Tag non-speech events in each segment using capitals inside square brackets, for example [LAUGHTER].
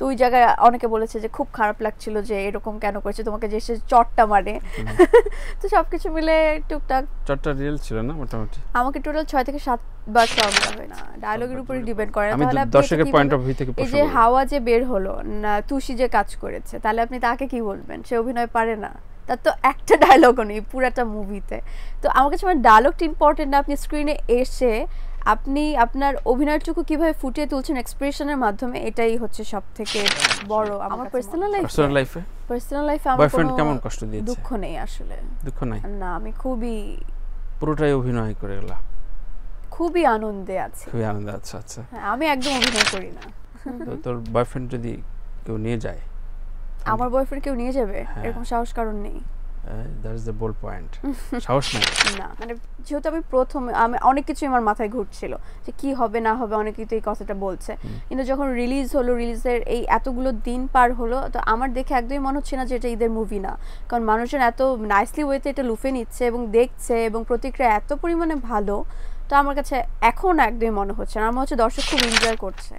তো ওই জায়গায় অনেকে বলেছে যে খুব খারাপ লাগছিল যে এরকম কেন করেছে তোমাকে যে সে চটটা মারে তো সবকিছু মিলে টুকটাক চটটা রিয়েল ছিল না মোটামুটি আমাকে টোটাল 6 থেকে 7 বার সব হয় না ডায়লগের উপরে ডিপেন্ড করে আমি দর্শকের পয়েন্ট অফ ভিউ থেকে এই যে হাওয়া যে বের হলো না তুষি যে কাজ করেছে তাহলে আপনি তাকে কি বলবেন সে অভিনয় পারে না তার তো একটা ডায়লগও [LAUGHS] নেই পুরাটা মুভিতে তো আমার কাছে মানে ডায়লগটা ইম্পর্টেন্ট না আপনি স্ক্রিনে এসে আপনি আপনার অভিনয়ের চোখ কিভাবে ফুটিয়ে তুলছেন এক্সপ্রেশনের মাধ্যমে এটাই হচ্ছে সবথেকে বড় আমার পার্সোনাল লাইফ পার্সোনাল লাইফে পার্সোনাল লাইফে আমার বয়ফ্রেন্ড কেমন কষ্ট দিয়েছে দুঃখ নেই আসলে দুঃখ নাই না আমি খুবই পুরোটাই অভিনয় করে গেলাম খুবই আনন্দে আছি খুবই আনন্দে আচ্ছা আচ্ছা হ্যাঁ, আমি একদম অভিনয় করি না তো তোর বয়ফ্রেন্ড যদি কেউ নিয়ে যায় আমার বয়ফ্রেন্ড কেউ নিয়ে যাবে হ্যাঁ। এরকম সাহস কারণ নেই that is the bold point সাহস নাই না মানে যেহেতু আমি প্রথম আমি অনেক কিছুই আমার মাথায় ঘুরছিল যে কি হবে না হবে অনেক কিছু এই কথাটা বলছে কিন্তু যখন রিলিজ হলো রিলিজের এই এতগুলো দিন পার হলো তো আমার দেখে একদমই মনে হচ্ছে না যে এটা ঈদের মুভি না কারণ মানুষজন এত নাইসলি ওয়েতে এটা লুফে নিচ্ছে এবং দেখছে এবং প্রতিক্রিয়া এত পরিমাণে ভালো তো আমার কাছে এখন একদমই মনে হচ্ছে না আমার হচ্ছে দর্শক খুব এনজয় করছে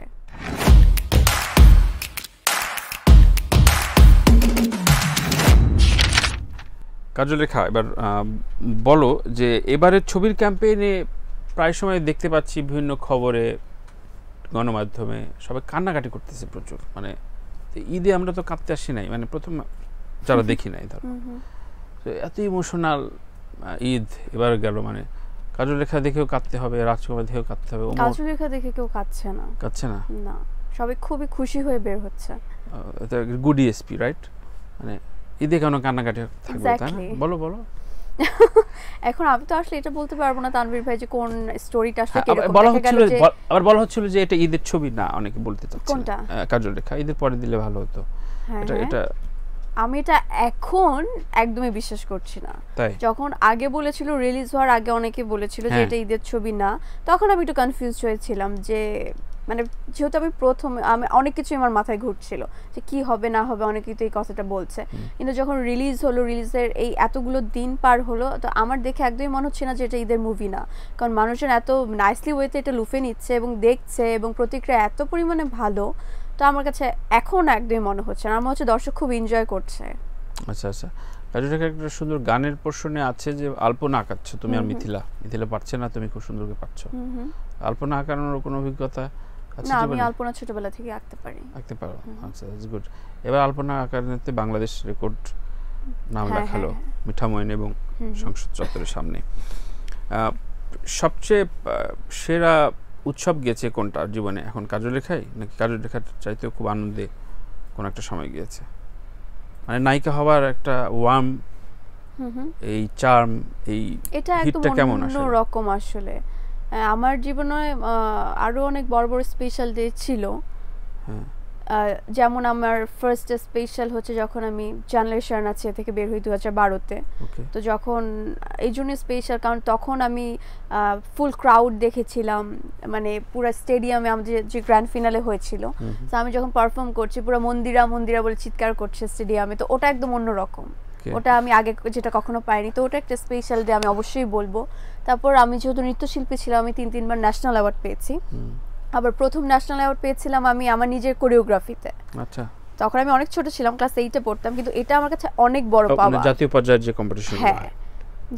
কার্যলেখা এবার বলো যে এবারের ছবির ক্যাম্পেইনে প্রায় সময় দেখতে পাচ্ছি বিভিন্ন খবরে গণমাধ্যমে সবাই কান্নাকাটি করতেছে প্রচুর মানে ঈদে আমরা তো কাঁদতে আসি নাই মানে প্রথম যারা দেখি নাই ধরো এত ইমোশনাল ঈদ এবার গেল মানে কাজলেখা দেখেও কাঁদতে হবে রাজকুমার দেখেও কাঁদতে হবে কাজলেখা দেখে কেউ কাঁদছে না কাঁদছে না না সবাই খুবই খুশি হয়ে বের হচ্ছে গুড এসপি রাইট মানে ঈদে কেন কান্নাকাটি বলো বলো [LAUGHS] এখন আমি তো আসলে এটা বলতে পারবো না তানভীর ভাই যে কোন স্টোরিটা আসলে হ্যাঁ, বলা হচ্ছিল আবার বলা হচ্ছিল যে এটা ঈদের ছবি না অনেকে বলতে চাচ্ছে কোনটা কাজল রেখা ঈদের পরে দিলে ভালো হতো হ্যাঁ, এটা হ্যাঁ। এটা আমি এটা এখন একদমই বিশ্বাস করছি না যখন আগে বলেছিল রিলিজ হওয়ার আগে অনেকে বলেছিল যে এটা ঈদের ছবি না তখন আমি একটু কনফিউজ হয়েছিলাম যে মানে যেহেতু আমি প্রথম আমি অনেক কিছুই আমার মাথায় ঘুরছিল যে কি হবে না হবে অনেক কিছু এই কথাটা বলছে কিন্তু যখন রিলিজ হলো রিলিজের এই এতগুলো দিন পার হলো তো আমার দেখে একদমই মনে হচ্ছে না যে এটা ঈদের মুভি না কারণ মানুষজন এত নাইসলি ওয়েতে এটা লুফে নিচ্ছে এবং দেখছে এবং প্রতিক্রিয়া এত পরিমাণে ভালো তো আমার কাছে এখন একদমই মনে হচ্ছে না আমার হচ্ছে দর্শক খুব এনজয় করছে আচ্ছা আচ্ছা রাজুটাকে একটা সুন্দর গানের পোর্শনে আছে যে আল্পনা আঁকাচ্ছ তুমি আর মিথিলা মিথিলা পারছে না তুমি খুব সুন্দর করে পাচ্ছ আল্পনা আঁকানোর কোনো অভিজ্ঞতা আচ্ছা, না আমি আলপনা ছোটবেলা থেকে আঁকতে পারি আঁকতে পারো আচ্ছা ইটস গুড এবার আলপনা আঁকাতে বাংলাদেশ রেকর্ড নাম লেখালো হ্যাঁ, হ্যাঁ, হ্যাঁ। মিঠামইন এবং সংসদ চত্বরের সামনে সবচেয়ে সেরা উৎসব গিয়েছে কোনটা জীবনে এখন কাজলেখায় নাকি কাজলেখার চাইতেও খুব আনন্দে কোন একটা সময় গিয়েছে মানে নায়িকা হওয়ার একটা ওয়ার্ম এই চার্ম এই এটা একদম রকম আসলে আমার জীবনে আরও অনেক বড় বড় স্পেশাল ডে ছিল হ্যাঁ। যেমন আমার ফার্স্ট স্পেশাল হচ্ছে যখন আমি জানলের শরণার্থী থেকে বের হই দু হাজার বারোতে তো যখন এই জন্য স্পেশাল কারণ তখন আমি ফুল ক্রাউড দেখেছিলাম মানে পুরো স্টেডিয়ামে আমাদের যে গ্র্যান্ড ফিনালে হয়েছিল তো আমি যখন পারফর্ম করছি পুরো মন্দিরা মন্দিরা বলে চিৎকার করছে স্টেডিয়ামে তো ওটা একদম অন্যরকম ওটা আমি আগে যেটা কখনো পাইনি তো ওটা একটা স্পেশাল ডে আমি অবশ্যই বলবো তারপর আমি যেহেতু নৃত্যশিল্পী ছিলাম আমি তিন তিনবার ন্যাশনাল অ্যাওয়ার্ড পেয়েছি আবার প্রথম ন্যাশনাল অ্যাওয়ার্ড পেয়েছিলাম আমি আমার নিজের কোরিওগ্রাফিতে আচ্ছা তখন আমি অনেক ছোট ছিলাম ক্লাস এইটে পড়তাম কিন্তু এটা আমার কাছে অনেক বড় মানে পাওয়া জাতীয় পর্যায়ের যে কম্পিটিশন হ্যাঁ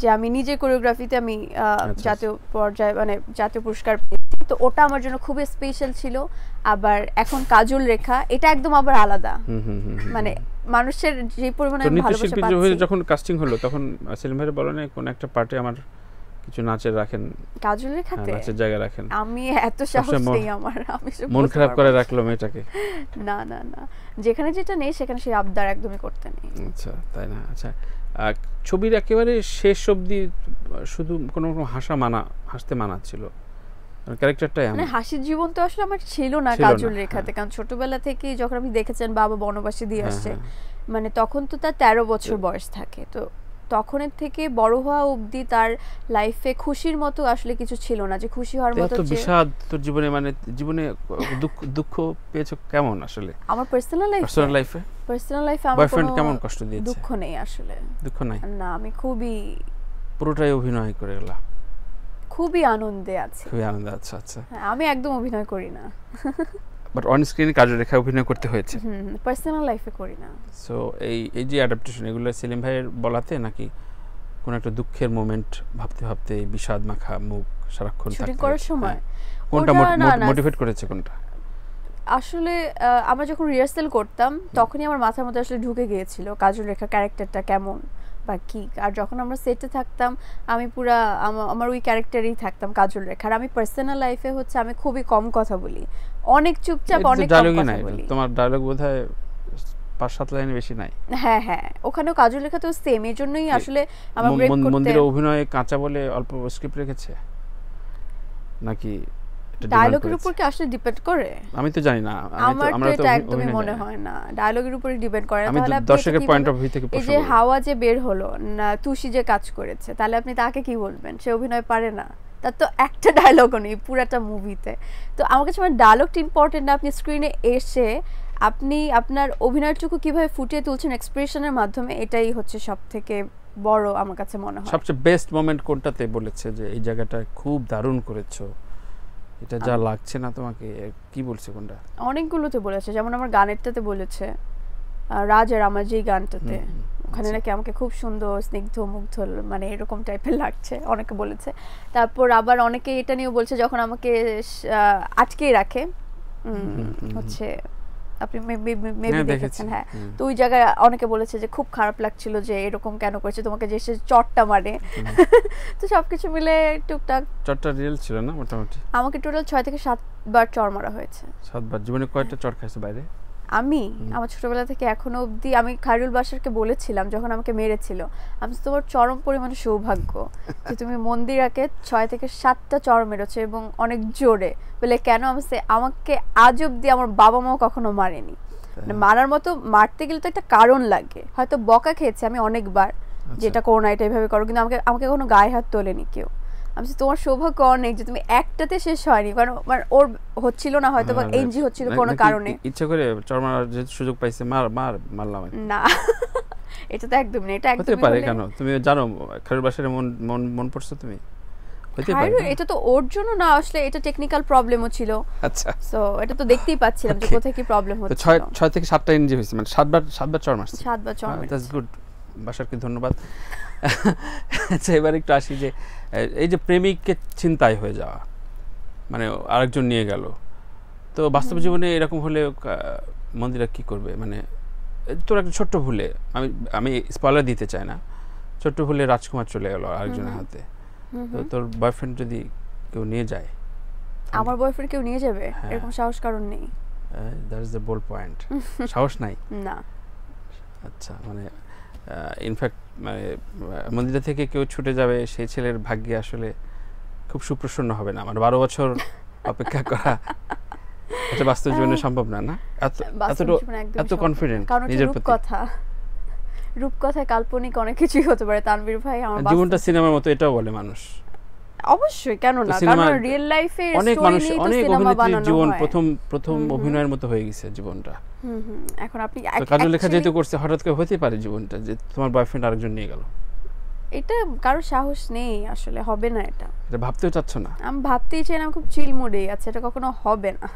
যে আমি নিজে কোরিওগ্রাফিতে আমি আচ্ছা, আচ্ছা। জাতীয় পর্যায়ে মানে জাতীয় পুরস্কার পেয়েছি তো ওটা আমার জন্য খুবই স্পেশাল ছিল আবার এখন কাজল রেখা এটা একদম আবার আলাদা মানে মানুষের যে পরিমাণে ভালোবাসা পাচ্ছি যখন কাস্টিং হলো তখন সেলিম ভাই বলেন কোন একটা পার্টে আমার কিছু নাচের রাখেন কাজলের হ্যাঁ, খাতে নাচের জায়গা রাখেন আমি এত সাহস নেই আমার আমি মন খারাপ করে রাখলো মেয়েটাকে না না না যেখানে যেটা নেই সেখানে সেই আবদার একদমই করতে নেই আচ্ছা তাই না আচ্ছা ছবির একেবারে শেষ অবধি শুধু কোনো কোনো হাসা মানা হাসতে মানা ছিল মানে হাসির জীবন তো আসলে আমার ছিল না কাজল হ্যাঁ। রেখাতে কারণ ছোটবেলা থেকে যখন আপনি দেখেছেন বাবা বনবাসে দিয়ে হ্যাঁ, আসছে হ্যাঁ। মানে তখন তো তার তেরো বছর বয়স থাকে তো তখনের থেকে বড় হওয়া অবধি তার লাইফে খুশির মতো আসলে কিছু ছিল না যে খুশি হওয়ার মতো বিষাদ তোর জীবনে মানে জীবনে দুঃখ দুঃখ পেয়েছো কেমন আসলে আমার পার্সোনাল লাইফ পার্সোনাল লাইফে পার্সোনাল লাইফে আমার বয়ফ্রেন্ড কেমন কষ্ট দিয়েছে দুঃখ নেই আসলে দুঃখ নাই না আমি খুবই পুরোটাই অভিনয় করে গেলাম খুবই আনন্দে আছি খুবই আনন্দে আচ্ছা আচ্ছা আমি একদম অভিনয় করি না বাট অন স্ক্রিনে কাজ রেখা অভিনয় করতে হয়েছে পার্সোনাল লাইফে করি না সো এই এই যে অ্যাডাপটেশন এগুলো সেলিম ভাইয়ের বলাতে নাকি কোনো একটা দুঃখের মোমেন্ট ভাবতে ভাবতে বিষাদ মাখা মুখ সারাক্ষণ শুটিং করার সময় হ্যাঁ। কোনটা মোটিভেট করেছে কোনটা আসলে আমরা যখন রিহার্সেল করতাম তখনই আমার মাথার মধ্যে আসলে ঢুকে গিয়েছিল কাজল রেখা ক্যারেক্টারটা কেমন পাখি আর যখন আমরা সেটে থাকতাম আমি পুরা আমার ওই ক্যারেক্টারেই থাকতাম কাজল রেখার আমি পার্সোনাল লাইফে হচ্ছে আমি খুবই কম কথা বলি অনেক চুপচাপ অনেক কম কথা বলি তোমার ডায়লগ বোধহয় পাঁচ সাত লাইন বেশি নাই হ্যাঁ হ্যাঁ ওখানেও কাজল রেখা তো সেম এর জন্যই আসলে আমার ব্রেক করতে মন্দিরে অভিনয়ে কাঁচা বলে অল্প স্ক্রিপ্ট রেখেছে নাকি ডায়লগের উপর কি আসলে ডিপেন্ড করে আমি তো জানি না আমার তো এটা একদমই মনে হয় না ডায়লগের ডিপেন্ড করে আমি দর্শকের পয়েন্ট অফ ভিউ থেকে যে হাওয়া যে বের হলো না যে কাজ করেছে তাহলে আপনি তাকে কি বলবেন সে অভিনয় পারে না তার তো একটা ডায়লগও নেই পুরাটা মুভিতে তো আমার কাছে মানে ডায়লগটা ইম্পর্টেন্ট না আপনি স্ক্রিনে এসে আপনি আপনার অভিনয়টুকু কিভাবে ফুটিয়ে তুলছেন এক্সপ্রেশনের মাধ্যমে এটাই হচ্ছে সব থেকে বড় আমার কাছে মনে হয় সবচেয়ে বেস্ট মোমেন্ট কোনটাতে বলেছে যে এই জায়গাটা খুব দারুণ করেছো এটা যা লাগছে না তোমাকে কি বলছে কোনটা অনেকগুলোতে বলেছে যেমন আমার গানেরটাতে বলেছে রাজের আমার যেই গানটাতে আচ্ছা। ওখানে নাকি আমাকে খুব সুন্দর স্নিগ্ধ মুগ্ধ মানে এরকম টাইপের লাগছে অনেকে বলেছে তারপর আবার অনেকে এটা নিয়ে বলছে যখন আমাকে আটকেই রাখে হচ্ছে আপনি মেবি হ্যাঁ, দেখেছেন হ্যাঁ তো ওই জায়গায় অনেকে বলেছে যে খুব খারাপ লাগছিল যে এরকম কেন করেছে তোমাকে যে এসে চটটা মারে [LAUGHS] তো সবকিছু মিলে টুকটাক চটটা রিয়েল ছিল না মোটামুটি আমাকে টোটাল ছয় থেকে সাতবার চর মারা হয়েছে সাতবার জীবনে কয়টা চট খাইছে বাইরে আমি আমার ছোটবেলা থেকে এখনো অবধি আমি খায়রুল বাসারকে বলেছিলাম যখন আমাকে মেরেছিল আমি তোমার চরম পরিমাণে সৌভাগ্য যে তুমি মন্দিরাকে ছয় থেকে সাতটা চর মেরেছো এবং অনেক জোরে বলে কেন আমি আমাকে আজ অবধি আমার বাবা মাও কখনো মারেনি মানে হ্যাঁ। মারার মতো মারতে গেলে তো একটা কারণ লাগে হয়তো বকা খেয়েছে আমি অনেকবার আচ্ছা। যেটা করোনা এটা এভাবে করো কিন্তু আমাকে আমাকে কোনো গায়ে হাত তোলেনি কেউ আমি তোমার সৌভাগ্য অনেক যে তুমি একটাতে শেষ হয়নি কারণ মানে ওর হচ্ছিল না হয়তো বা এনজি হচ্ছিল কোনো কারণে ইচ্ছা করে চরমার যে সুযোগ পাইছে মার মার মারলাম [LAUGHS] না এটা তো একদম না এটা একদম পারে কেন তুমি জানো খারুর বাসার মন মন মন পড়ছো তুমি এটা তো ওর জন্য না আসলে এটা টেকনিক্যাল প্রবলেমও ছিল আচ্ছা সো এটা তো দেখতেই পাচ্ছিলাম যে কোথায় কি প্রবলেম হচ্ছে থেকে সাতটা এনজি হয়েছে মানে সাতবার সাতবার 7 মারছে দ্যাটস গুড বাসারকে ধন্যবাদ আচ্ছা এবার একটু আসি যে এই যে প্রেমিককে চিন্তায় হয়ে যাওয়া মানে আরেকজন নিয়ে গেল তো বাস্তব জীবনে এরকম হলে মন্দিরা কি করবে মানে তোর একটা ছোট্ট ভুলে আমি আমি স্পয়লার দিতে চাই না ছোট্ট ভুলে রাজকুমার চলে গেল আরেকজনের হাতে তো তোর বয়ফ্রেন্ড যদি কেউ নিয়ে যায় আমার বয়ফ্রেন্ড কেউ নিয়ে যাবে হ্যাঁ। এরকম সাহস কারণ নেই that is the bold point সাহস নাই না আচ্ছা মানে ইনফ্যাক্ট মানে মন্দিরা থেকে কেউ ছুটে যাবে সেই ছেলের ভাগ্যে আসলে খুব সুপ্রসন্ন হবে না আমার মানে বারো বছর [LAUGHS] অপেক্ষা করা এটা বাস্তব জীবনে হ্যাঁ। সম্ভব না না এত এত কনফিডেন্ট নিজের প্রতি কথা রূপকথায় কাল্পনিক অনেক কিছুই হতে পারে তানভীর ভাই আমার জীবনটা সিনেমার মতো এটাও বলে মানুষ অবশ্যই কেন না কারণ রিয়েল লাইফে অনেক মানুষ অনেক অভিনেত্রীর জীবন প্রথম প্রথম অভিনয়ের মতো হয়ে গেছে জীবনটা এখন আপনি কাজল লেখা যেহেতু করছে হঠাৎ করে হতে পারে জীবনটা যে তোমার বয়ফ্রেন্ড আরেকজন নিয়ে গেল এটা কারো সাহস নেই আসলে হবে না এটা এটা ভাবতেও চাচ্ছ না আমি ভাবতেই চাই না খুব চিল মোডে আছে এটা কখনো হবে না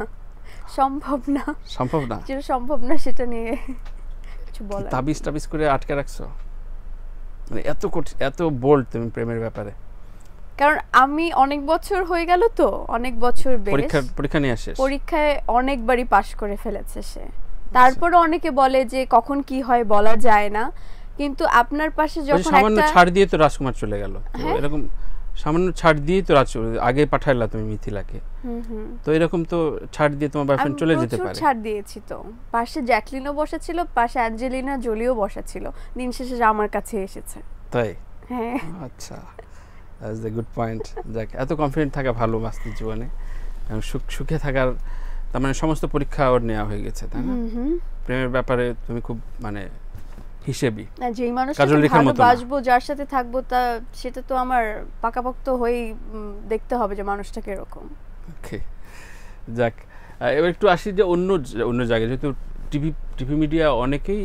সম্ভব না সম্ভব না যেটা সম্ভব না সেটা নিয়ে কিছু বলা তাবিজ টাবিজ করে আটকে রাখছো মানে এত এত বোল্ড তুমি প্রেমের ব্যাপারে কারণ আমি অনেক বছর হয়ে গেল তো অনেক বছর পরীক্ষা নিয়ে আসে পরীক্ষায় অনেকবারই পাশ করে ফেলেছে সে আচ্ছা। তারপরে অনেকে বলে যে কখন কি হয় বলা যায় না কিন্তু আপনার পাশে আচ্ছা, যখন একটা ছাড় দিয়ে তো রাজকুমার চলে গেল হ্যাঁ। এরকম সামান্য ছাড় দিয়ে তো রাজ আগে পাঠাইলা তুমি মিথিলাকে তো এরকম তো ছাড় দিয়ে তোমার বয়ফ্রেন্ড চলে যেতে পারে ছাড় দিয়েছি তো পাশে জ্যাকলিনও বসেছিল পাশে অ্যাঞ্জেলিনা জোলিও বসেছিল ছিল দিন শেষে আমার কাছে এসেছে তাই হ্যাঁ আচ্ছা দ্য গুড পয়েন্ট যাক এত কনফিডেন্ট থাকা ভালো বাস্তব জীবনে সুখ সুখে থাকার তার মানে সমস্ত পরীক্ষা ওর নেওয়া হয়ে গেছে তাই না প্রেমের ব্যাপারে তুমি খুব মানে হিসেবি যার সাথে থাকবো তা সেটা তো আমার পাকাপোক্ত হয়েই দেখতে হবে যে মানুষটাকে এরকম ওকে যাক এবার একটু আসি যে অন্য অন্য জায়গায় যেহেতু টিভি টিভি মিডিয়া অনেকেই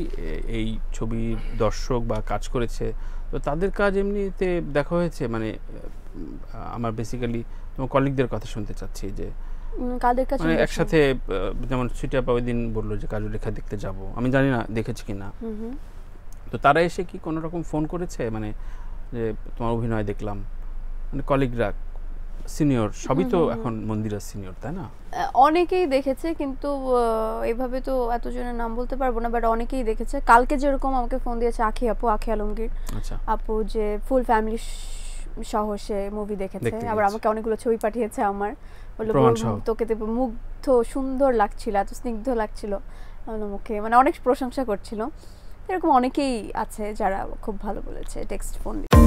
এই ছবির দর্শক বা কাজ করেছে তো তাদের কাজ এমনিতে দেখা হয়েছে মানে আমার বেসিক্যালি তোমার কলিগদের কথা শুনতে চাচ্ছি যে কাদের কাছে মানে একসাথে যেমন সুইটা আপা ওই দিন বললো যে কাজু লেখা দেখতে যাব আমি জানি না দেখেছি কি না তো তারা এসে কি কোনো রকম ফোন করেছে মানে যে তোমার অভিনয় দেখলাম মানে কলিগরা সিনিয়র সবই তো এখন মন্দিরা সিনিয়র তাই না অনেকেই দেখেছে কিন্তু এভাবে তো এতজনের নাম বলতে পারবো না বাট অনেকেই দেখেছে কালকে যেরকম আমাকে ফোন দিয়েছে আখি আপু আখি আলমগীর আচ্ছা। আপু যে ফুল ফ্যামিলি সহ সে মুভি দেখেছে আবার আমাকে অনেকগুলো ছবি পাঠিয়েছে আমার বললো তোকে মুগ্ধ সুন্দর লাগছিল এত স্নিগ্ধ লাগছিল মুখে মানে অনেক প্রশংসা করছিল এরকম অনেকেই আছে যারা খুব ভালো বলেছে টেক্সট ফোন দিয়ে